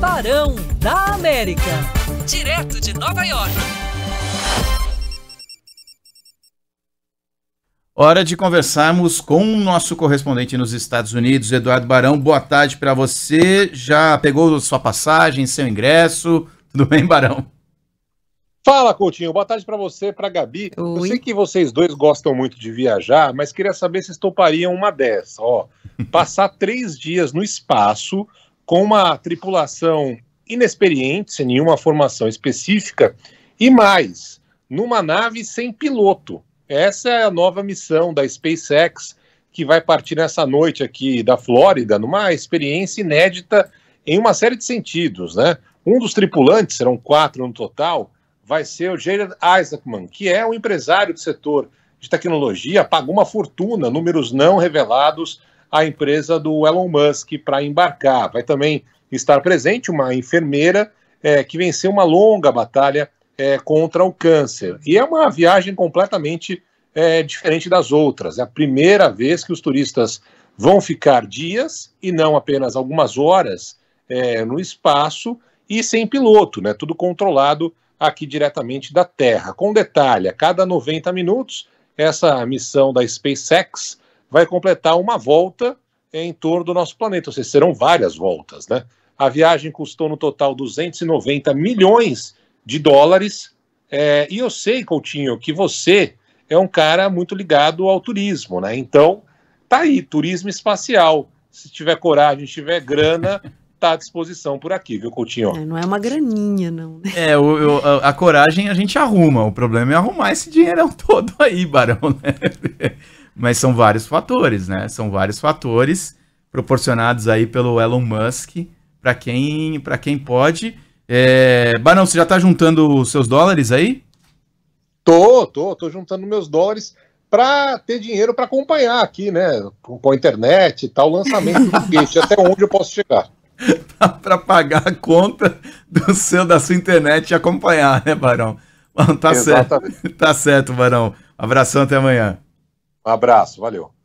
Barão da América. Direto de Nova York. Hora de conversarmos com o nosso correspondente nos Estados Unidos, Eduardo Barão. Boa tarde para você. Já pegou sua passagem, seu ingresso? Tudo bem, Barão? Fala, Coutinho. Boa tarde para você, para Gabi. Oi. Eu sei que vocês dois gostam muito de viajar, mas queria saber se topariam uma dessa. Ó, passar três dias no espaço com uma tripulação inexperiente, sem nenhuma formação específica, e mais, numa nave sem piloto. Essa é a nova missão da SpaceX, que vai partir nessa noite aqui da Flórida, numa experiência inédita em uma série de sentidos. Né? Um dos tripulantes, serão quatro no total, vai ser o Jared Isaacman, que é um empresário do setor de tecnologia, pagou uma fortuna, números não revelados, a empresa do Elon Musk para embarcar. Vai também estar presente uma enfermeira é, que venceu uma longa batalha é, contra o câncer. E é uma viagem completamente é, diferente das outras. É a primeira vez que os turistas vão ficar dias e não apenas algumas horas é, no espaço e sem piloto, né? Tudo controlado aqui diretamente da Terra. Com detalhe, a cada 90 minutos, essa missão da SpaceX vai completar uma volta em torno do nosso planeta, ou seja, serão várias voltas, né? A viagem custou no total 290 milhões de dólares. É, e eu sei, Coutinho, que você é um cara muito ligado ao turismo, né? Então, tá aí, turismo espacial. Se tiver coragem, se tiver grana, tá à disposição por aqui, viu, Coutinho? É, não é uma graninha, não. Né? É, eu, a, a, coragem a gente arruma. O problema é arrumar esse dinheirão todo aí, Barão, né? Mas são vários fatores, né? São vários fatores proporcionados aí pelo Elon Musk para quem, quem pode. É... Barão, você já tá juntando os seus dólares aí? Tô, tô, tô juntando meus dólares para ter dinheiro para acompanhar aqui, né? Com a internet e tal, o lançamento do foguete, até onde eu posso chegar. para pagar a conta do seu, da sua internet e acompanhar, né, Barão? tá Exatamente. certo. Tá certo, Barão. Abração, até amanhã. Um abraço, valeu.